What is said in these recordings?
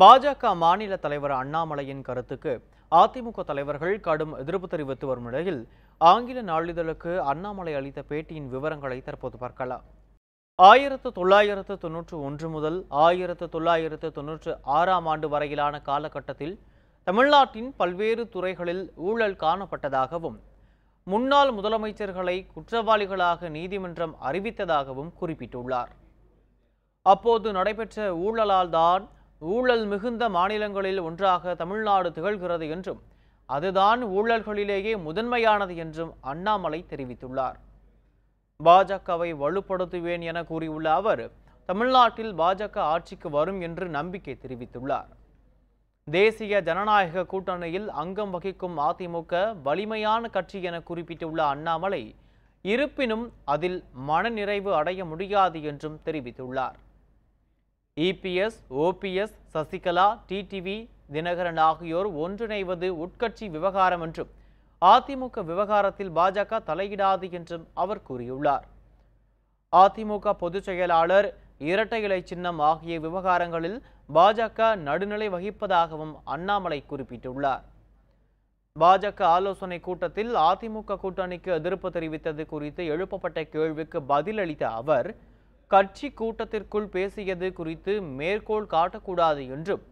பாஜக மாநில தலைவர் அண்ணாமலையின் கருத்துக்கு அதிமுக தலைவர்கள் கடும் எதிர்ப்பு தெரிவித்து வரும் நிலையில் ஆங்கில நாளிதழுக்கு அண்ணாமலை அளித்த பேட்டியின் விவரங்களை தற்போது பார்க்கலாம் ஆயிரத்து தொள்ளாயிரத்து தொன்னூற்று ஒன்று முதல் ஆயிரத்து தொள்ளாயிரத்து தொன்னூற்று ஆறாம் ஆண்டு வரையிலான காலகட்டத்தில் தமிழ்நாட்டின் பல்வேறு துறைகளில் ஊழல் காணப்பட்டதாகவும் முன்னாள் முதலமைச்சர்களை குற்றவாளிகளாக நீதிமன்றம் அறிவித்ததாகவும் குறிப்பிட்டுள்ளார் அப்போது நடைபெற்ற ஊழலால்தான் ஊழல் மிகுந்த மாநிலங்களில் ஒன்றாக தமிழ்நாடு திகழ்கிறது என்றும் அதுதான் ஊழல்களிலேயே முதன்மையானது என்றும் அண்ணாமலை தெரிவித்துள்ளார் பாஜகவை வலுப்படுத்துவேன் என கூறியுள்ள அவர் தமிழ்நாட்டில் பாஜக ஆட்சிக்கு வரும் என்று நம்பிக்கை தெரிவித்துள்ளார் தேசிய ஜனநாயக கூட்டணியில் அங்கம் வகிக்கும் அதிமுக வலிமையான கட்சி என குறிப்பிட்டுள்ள அண்ணாமலை இருப்பினும் அதில் மனநிறைவு அடைய முடியாது என்றும் தெரிவித்துள்ளார் EPS OPS Sasikala TTV Dinakaran ஆகியோர் ஒன்றிணைவது உட்கட்சி விவகாரம் என்றும் அதிமுக விவகாரத்தில் பாஜக தலையிடாது என்றும் அவர் கூறியுள்ளார் அதிமுக பொதுச் செயலாளர் இரட்டை இலை சின்னம் ஆகிய விவகாரங்களில் பாஜக நடுநிலை வகிப்பதாகவும் அண்ணாமலை குறிப்பிட்டுள்ளார் பாஜக ஆலோசனை கூட்டத்தில் அதிமுக கூட்டணிக்கு எதிர்ப்பு தெரிவித்தது குறித்து எழுப்பப்பட்ட கேள்விக்கு பதிலளித்த அவர் கட்சி கூட்டத்திற்குள் பேசியது குறித்து மேற்கோள் காட்டக்கூடாது என்றும்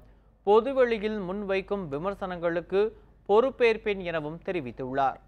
பொதுவெளியில் முன்வைக்கும் விமர்சனங்களுக்கு பொறுப்பேற்பேன் எனவும் தெரிவித்துள்ளார்